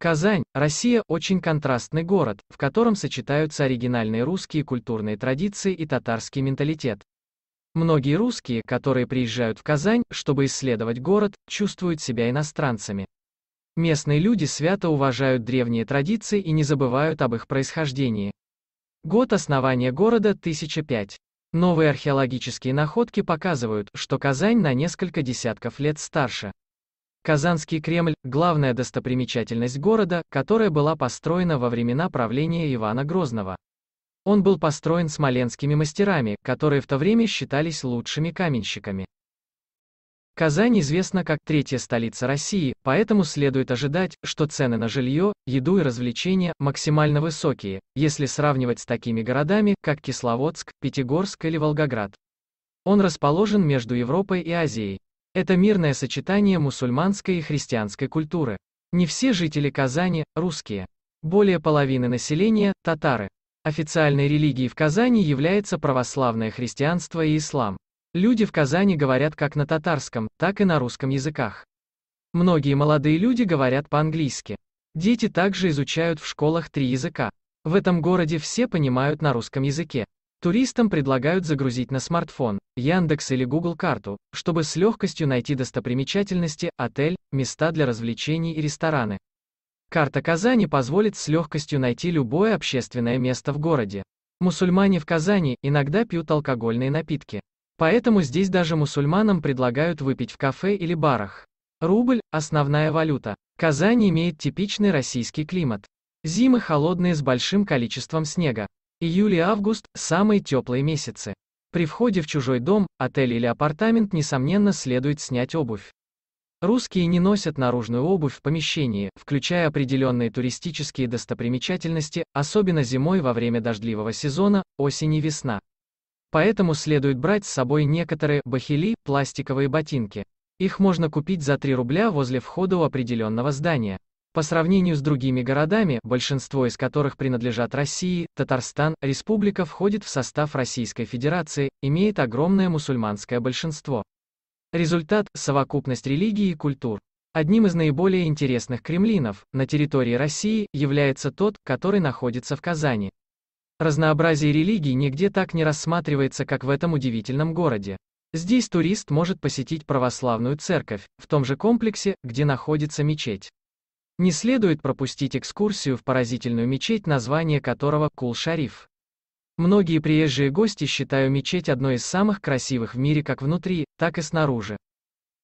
Казань, Россия – очень контрастный город, в котором сочетаются оригинальные русские культурные традиции и татарский менталитет. Многие русские, которые приезжают в Казань, чтобы исследовать город, чувствуют себя иностранцами. Местные люди свято уважают древние традиции и не забывают об их происхождении. Год основания города – 1005. Новые археологические находки показывают, что Казань на несколько десятков лет старше. Казанский Кремль – главная достопримечательность города, которая была построена во времена правления Ивана Грозного. Он был построен смоленскими мастерами, которые в то время считались лучшими каменщиками. Казань известна как третья столица России, поэтому следует ожидать, что цены на жилье, еду и развлечения максимально высокие, если сравнивать с такими городами, как Кисловодск, Пятигорск или Волгоград. Он расположен между Европой и Азией. Это мирное сочетание мусульманской и христианской культуры. Не все жители Казани – русские. Более половины населения – татары. Официальной религией в Казани является православное христианство и ислам. Люди в Казани говорят как на татарском, так и на русском языках. Многие молодые люди говорят по-английски. Дети также изучают в школах три языка. В этом городе все понимают на русском языке. Туристам предлагают загрузить на смартфон Яндекс или Google карту, чтобы с легкостью найти достопримечательности, отель, места для развлечений и рестораны. Карта Казани позволит с легкостью найти любое общественное место в городе. Мусульмане в Казани иногда пьют алкогольные напитки. Поэтому здесь даже мусульманам предлагают выпить в кафе или барах. Рубль – основная валюта. Казань имеет типичный российский климат. Зимы холодные с большим количеством снега. Июль и август – самые теплые месяцы. При входе в чужой дом, отель или апартамент, несомненно, следует снять обувь. Русские не носят наружную обувь в помещении, включая определенные туристические достопримечательности, особенно зимой во время дождливого сезона, осень и весна. Поэтому следует брать с собой некоторые бахили, пластиковые ботинки. Их можно купить за 3 рубля возле входа у определенного здания. По сравнению с другими городами, большинство из которых принадлежат России, Татарстан, республика входит в состав Российской Федерации, имеет огромное мусульманское большинство. Результат – совокупность религий и культур. Одним из наиболее интересных кремлинов на территории России является тот, который находится в Казани. Разнообразие религий нигде так не рассматривается, как в этом удивительном городе. Здесь турист может посетить православную церковь, в том же комплексе, где находится мечеть. Не следует пропустить экскурсию в поразительную мечеть, название которого Кул-Шариф. Многие приезжие гости считают мечеть одной из самых красивых в мире как внутри, так и снаружи.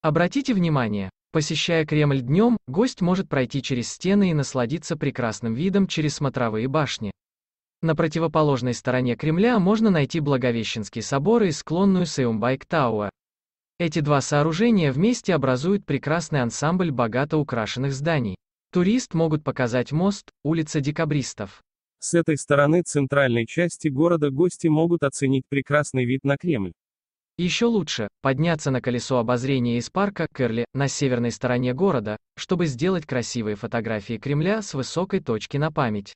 Обратите внимание, посещая Кремль днем, гость может пройти через стены и насладиться прекрасным видом через смотровые башни. На противоположной стороне Кремля можно найти Благовещенский собор и склонную Сеумбайк Тауэр. Эти два сооружения вместе образуют прекрасный ансамбль богато украшенных зданий. Турист могут показать мост, улица Декабристов. С этой стороны центральной части города гости могут оценить прекрасный вид на Кремль. Еще лучше, подняться на колесо обозрения из парка Керли на северной стороне города, чтобы сделать красивые фотографии Кремля с высокой точки на память.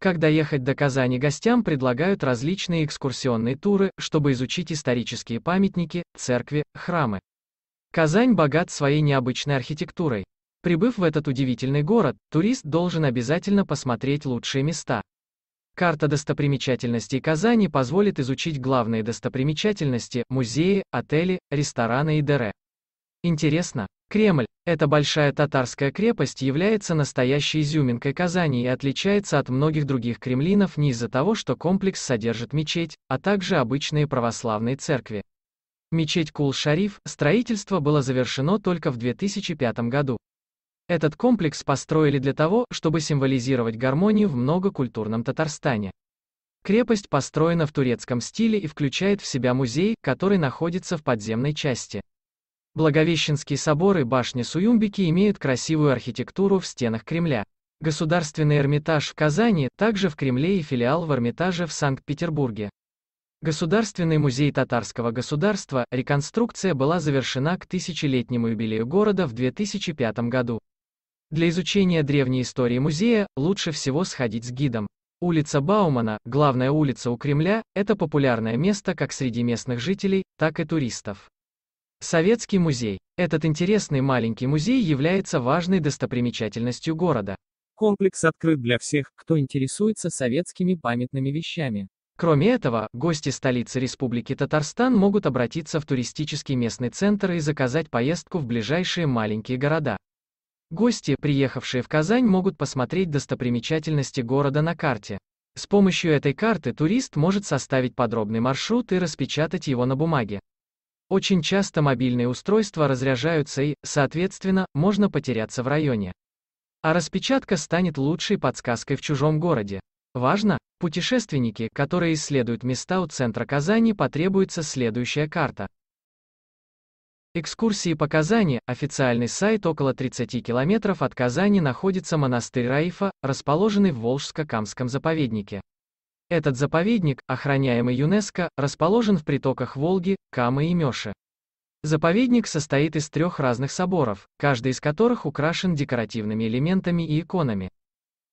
Как доехать до Казани гостям предлагают различные экскурсионные туры, чтобы изучить исторические памятники, церкви, храмы. Казань богат своей необычной архитектурой. Прибыв в этот удивительный город, турист должен обязательно посмотреть лучшие места. Карта достопримечательностей Казани позволит изучить главные достопримечательности, музеи, отели, рестораны и ДР. Интересно. Кремль. Эта большая татарская крепость является настоящей изюминкой Казани и отличается от многих других кремлинов не из-за того, что комплекс содержит мечеть, а также обычные православные церкви. Мечеть Кул-Шариф, строительство было завершено только в 2005 году. Этот комплекс построили для того, чтобы символизировать гармонию в многокультурном Татарстане. Крепость построена в турецком стиле и включает в себя музей, который находится в подземной части. Благовещенские соборы и башни Суюмбики имеют красивую архитектуру в стенах Кремля. Государственный Эрмитаж в Казани, также в Кремле и филиал в Эрмитаже в Санкт-Петербурге. Государственный музей татарского государства, реконструкция была завершена к тысячелетнему юбилею города в 2005 году. Для изучения древней истории музея лучше всего сходить с гидом. Улица Баумана, главная улица у Кремля, это популярное место как среди местных жителей, так и туристов. Советский музей. Этот интересный маленький музей является важной достопримечательностью города. Комплекс открыт для всех, кто интересуется советскими памятными вещами. Кроме этого, гости столицы Республики Татарстан могут обратиться в туристический местный центр и заказать поездку в ближайшие маленькие города. Гости, приехавшие в Казань, могут посмотреть достопримечательности города на карте. С помощью этой карты турист может составить подробный маршрут и распечатать его на бумаге. Очень часто мобильные устройства разряжаются и, соответственно, можно потеряться в районе. А распечатка станет лучшей подсказкой в чужом городе. Важно, путешественники, которые исследуют места у центра Казани потребуется следующая карта. Экскурсии по Казани, официальный сайт около 30 километров от Казани находится монастырь Раифа, расположенный в Волжско-Камском заповеднике. Этот заповедник, охраняемый ЮНЕСКО, расположен в притоках Волги, Камы и Мёши. Заповедник состоит из трех разных соборов, каждый из которых украшен декоративными элементами и иконами.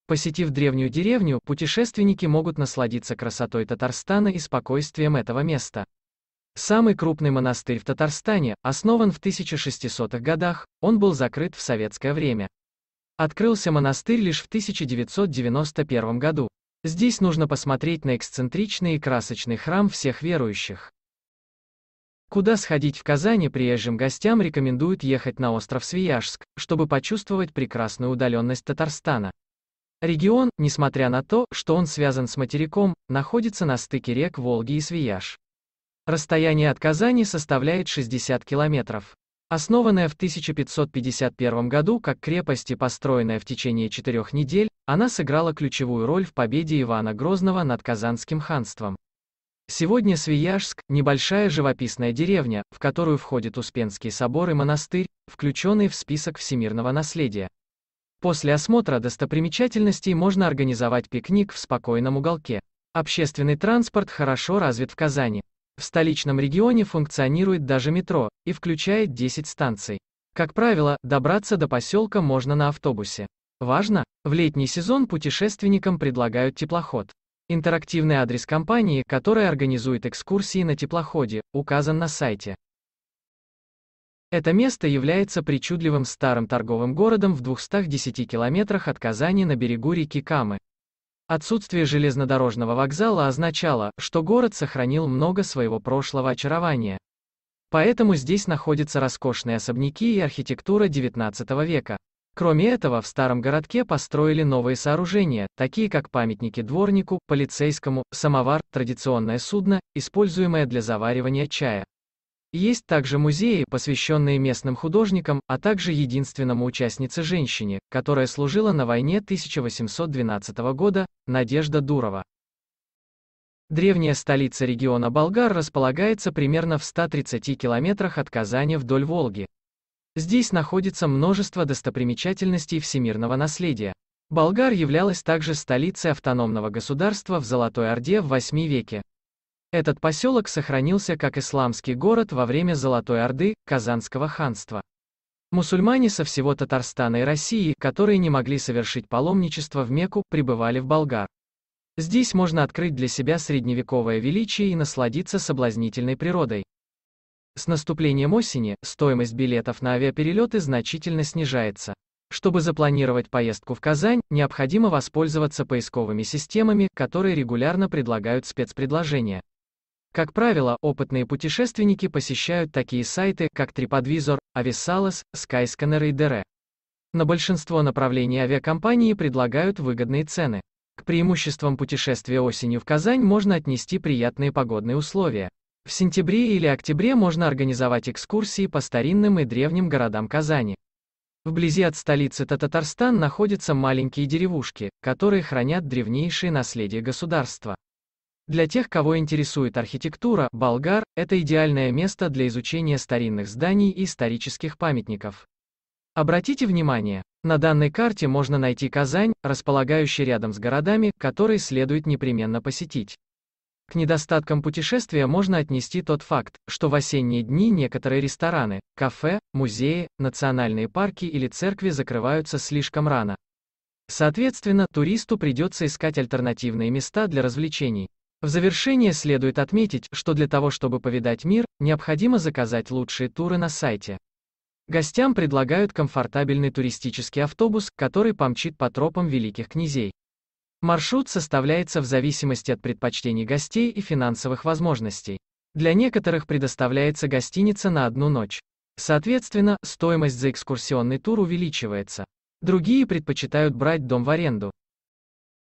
Посетив древнюю деревню, путешественники могут насладиться красотой Татарстана и спокойствием этого места. Самый крупный монастырь в Татарстане, основан в 1600-х годах, он был закрыт в советское время. Открылся монастырь лишь в 1991 году. Здесь нужно посмотреть на эксцентричный и красочный храм всех верующих. Куда сходить в Казани приезжим гостям рекомендуют ехать на остров Свияжск, чтобы почувствовать прекрасную удаленность Татарстана. Регион, несмотря на то, что он связан с материком, находится на стыке рек Волги и Свияж. Расстояние от Казани составляет 60 километров. Основанная в 1551 году как крепость и построенная в течение четырех недель, она сыграла ключевую роль в победе Ивана Грозного над Казанским ханством. Сегодня Свияжск – небольшая живописная деревня, в которую входит Успенский собор и монастырь, включенный в список всемирного наследия. После осмотра достопримечательностей можно организовать пикник в спокойном уголке. Общественный транспорт хорошо развит в Казани. В столичном регионе функционирует даже метро, и включает 10 станций. Как правило, добраться до поселка можно на автобусе. Важно, в летний сезон путешественникам предлагают теплоход. Интерактивный адрес компании, которая организует экскурсии на теплоходе, указан на сайте. Это место является причудливым старым торговым городом в 210 километрах от Казани на берегу реки Камы. Отсутствие железнодорожного вокзала означало, что город сохранил много своего прошлого очарования. Поэтому здесь находятся роскошные особняки и архитектура XIX века. Кроме этого, в старом городке построили новые сооружения, такие как памятники дворнику, полицейскому, самовар, традиционное судно, используемое для заваривания чая. Есть также музеи, посвященные местным художникам, а также единственному участнице-женщине, которая служила на войне 1812 года, Надежда Дурова. Древняя столица региона Болгар располагается примерно в 130 километрах от Казани вдоль Волги. Здесь находится множество достопримечательностей всемирного наследия. Болгар являлась также столицей автономного государства в Золотой Орде в 8 веке. Этот поселок сохранился как исламский город во время Золотой Орды, Казанского ханства. Мусульмане со всего Татарстана и России, которые не могли совершить паломничество в Мекку, пребывали в Болгар. Здесь можно открыть для себя средневековое величие и насладиться соблазнительной природой. С наступлением осени стоимость билетов на авиаперелеты значительно снижается. Чтобы запланировать поездку в Казань, необходимо воспользоваться поисковыми системами, которые регулярно предлагают спецпредложения. Как правило, опытные путешественники посещают такие сайты, как TripAdvisor, Avisalas, Skyscanner и Dere. На большинство направлений авиакомпании предлагают выгодные цены. К преимуществам путешествия осенью в Казань можно отнести приятные погодные условия. В сентябре или октябре можно организовать экскурсии по старинным и древним городам Казани. Вблизи от столицы Татарстан находятся маленькие деревушки, которые хранят древнейшие наследия государства. Для тех, кого интересует архитектура, Болгар – это идеальное место для изучения старинных зданий и исторических памятников. Обратите внимание, на данной карте можно найти Казань, располагающий рядом с городами, которые следует непременно посетить. К недостаткам путешествия можно отнести тот факт, что в осенние дни некоторые рестораны, кафе, музеи, национальные парки или церкви закрываются слишком рано. Соответственно, туристу придется искать альтернативные места для развлечений. В завершение следует отметить, что для того, чтобы повидать мир, необходимо заказать лучшие туры на сайте. Гостям предлагают комфортабельный туристический автобус, который помчит по тропам великих князей. Маршрут составляется в зависимости от предпочтений гостей и финансовых возможностей. Для некоторых предоставляется гостиница на одну ночь. Соответственно, стоимость за экскурсионный тур увеличивается. Другие предпочитают брать дом в аренду.